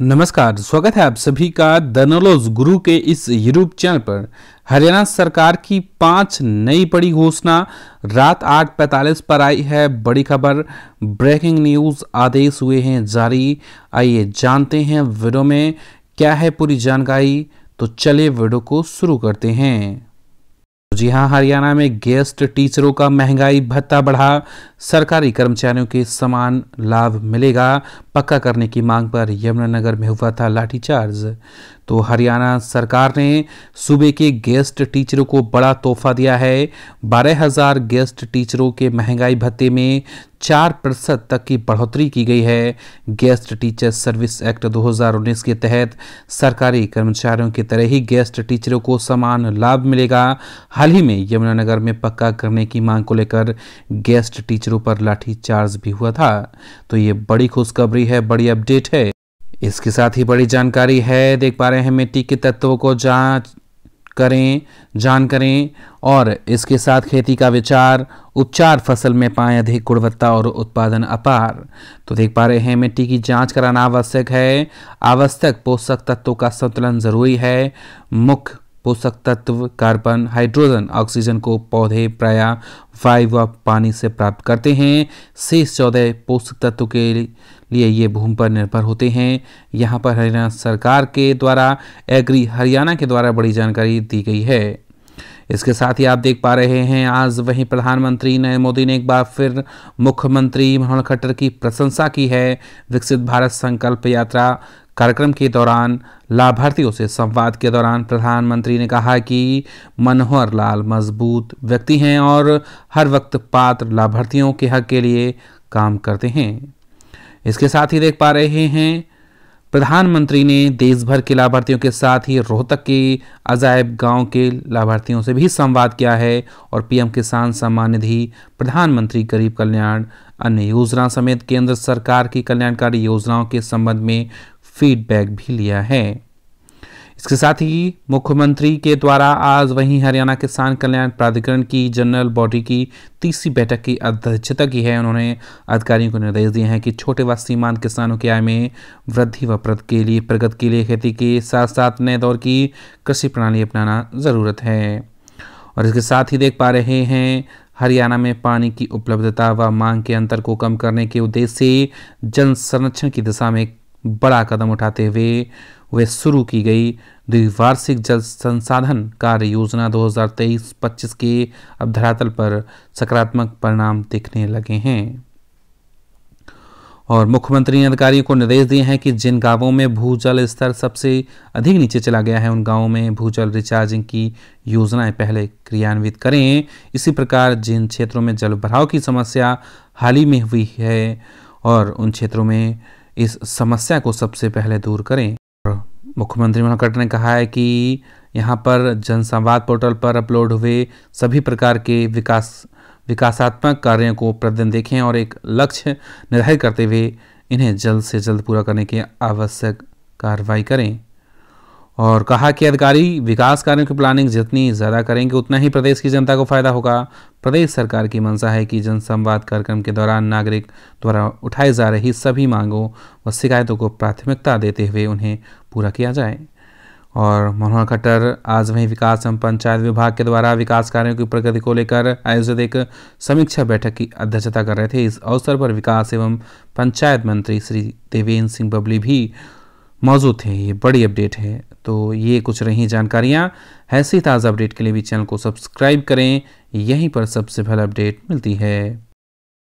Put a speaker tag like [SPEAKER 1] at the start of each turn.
[SPEAKER 1] नमस्कार स्वागत है आप सभी का दनोलोज गुरु के इस यूट्यूब चैनल पर हरियाणा सरकार की पांच नई बड़ी घोषणा रात आठ पैंतालीस पर आई है बड़ी खबर ब्रेकिंग न्यूज़ आदेश हुए हैं जारी आइए जानते हैं वीडियो में क्या है पूरी जानकारी तो चलिए वीडियो को शुरू करते हैं तो जी हाँ हरियाणा में गेस्ट टीचरों का महंगाई भत्ता बढ़ा सरकारी कर्मचारियों के समान लाभ मिलेगा पक्का करने की मांग पर यमुनानगर में हुआ था लाठीचार्ज तो हरियाणा सरकार ने सूबे के गेस्ट टीचरों को बड़ा तोहफा दिया है बारह हज़ार गेस्ट टीचरों के महंगाई भत्ते में चार प्रतिशत तक की बढ़ोतरी की गई है गेस्ट टीचर सर्विस एक्ट 2019 के तहत सरकारी कर्मचारियों की तरह ही गेस्ट टीचरों को समान लाभ मिलेगा हाल ही में यमुनानगर में पक्का करने की मांग को लेकर गेस्ट टीचरों पर लाठीचार्ज भी हुआ था तो ये बड़ी खुशखबरी है बड़ी अपडेट है इसके साथ ही बड़ी जानकारी है देख पा रहे हैं मिट्टी के तत्वों को जांच करें जान करें और इसके साथ खेती का विचार उपचार फसल में पाएं अधिक गुणवत्ता और उत्पादन अपार तो देख पा रहे हैं मिट्टी की जांच कराना आवश्यक है आवश्यक पोषक तत्वों का संतुलन जरूरी है मुख्य पोषक तत्व कार्बन हाइड्रोजन ऑक्सीजन को पौधे प्राय वायु व पानी से प्राप्त करते हैं शेष चौदह पोषक तत्व के लिए ये भूमि पर निर्भर होते हैं यहाँ पर हरियाणा सरकार के द्वारा एग्री हरियाणा के द्वारा बड़ी जानकारी दी गई है इसके साथ ही आप देख पा रहे हैं आज वहीं प्रधानमंत्री नरेंद्र मोदी ने एक बार फिर मुख्यमंत्री मनोहर खट्टर की प्रशंसा की है विकसित भारत संकल्प यात्रा कार्यक्रम के दौरान लाभार्थियों से संवाद के दौरान प्रधानमंत्री ने कहा कि मनोहर लाल मजबूत व्यक्ति हैं और हर वक्त पात्र लाभार्थियों के हक के लिए काम करते हैं इसके साथ ही देख पा रहे हैं प्रधानमंत्री ने देश भर के लाभार्थियों के साथ ही रोहतक के अजायब गांव के लाभार्थियों से भी संवाद किया है और पीएम किसान सम्मान निधि प्रधानमंत्री गरीब कल्याण अन्य योजना समेत केंद्र सरकार की कल्याणकारी योजनाओं के संबंध में फीडबैक भी लिया है इसके साथ ही मुख्यमंत्री के द्वारा आज वहीं हरियाणा किसान कल्याण प्राधिकरण की जनरल बॉडी की तीसरी बैठक की अध्यक्षता की है उन्होंने अधिकारियों को निर्देश दिए हैं कि छोटे व सीमांत किसानों की आय में वृद्धि व प्रगति के लिए प्रगति के लिए खेती के साथ साथ नए दौर की कृषि प्रणाली अपनाना ज़रूरत है और इसके साथ ही देख पा रहे हैं हरियाणा में पानी की उपलब्धता व मांग के अंतर को कम करने के उद्देश्य से जल संरक्षण की दिशा में बड़ा कदम उठाते हुए वे शुरू की गई द्विवार्षिक जल संसाधन कार्य योजना 2023-25 के अब धरातल पर सकारात्मक परिणाम दिखने लगे हैं और मुख्यमंत्री ने अधिकारियों को निर्देश दिए हैं कि जिन गांवों में भूजल स्तर सबसे अधिक नीचे चला गया है उन गांवों में भूजल रिचार्जिंग की योजनाएं पहले क्रियान्वित करें इसी प्रकार जिन क्षेत्रों में जल भराव की समस्या हाल ही में हुई है और उन क्षेत्रों में इस समस्या को सबसे पहले दूर करें मुख्यमंत्री मनोहर खट्टर ने कहा है कि यहाँ पर जनसंवाद पोर्टल पर अपलोड हुए सभी प्रकार के विकास विकासात्मक कार्यों को प्रतिदिन देखें और एक लक्ष्य निर्धारित करते हुए इन्हें जल्द से जल्द पूरा करने की आवश्यक कार्रवाई करें और कहा कि अधिकारी विकास कार्यों की प्लानिंग जितनी ज़्यादा करेंगे उतना ही प्रदेश की जनता को फायदा होगा प्रदेश सरकार की मंशा है कि जनसंवाद कार्यक्रम के दौरान नागरिक द्वारा उठाई जा रही सभी मांगों व शिकायतों को प्राथमिकता देते हुए उन्हें पूरा किया जाए और मनोहर खट्टर आज वहीं विकास एवं पंचायत विभाग के द्वारा विकास कार्यों की प्रगति को लेकर आयोजित एक समीक्षा बैठक की अध्यक्षता कर रहे थे इस अवसर पर विकास एवं पंचायत मंत्री श्री देवेंद्र सिंह बबली भी मौजूद थे ये बड़ी अपडेट है तो ये कुछ रही जानकारियाँ ऐसी ताज़ा अपडेट के लिए भी चैनल को सब्सक्राइब करें यहीं पर सबसे पहले अपडेट मिलती है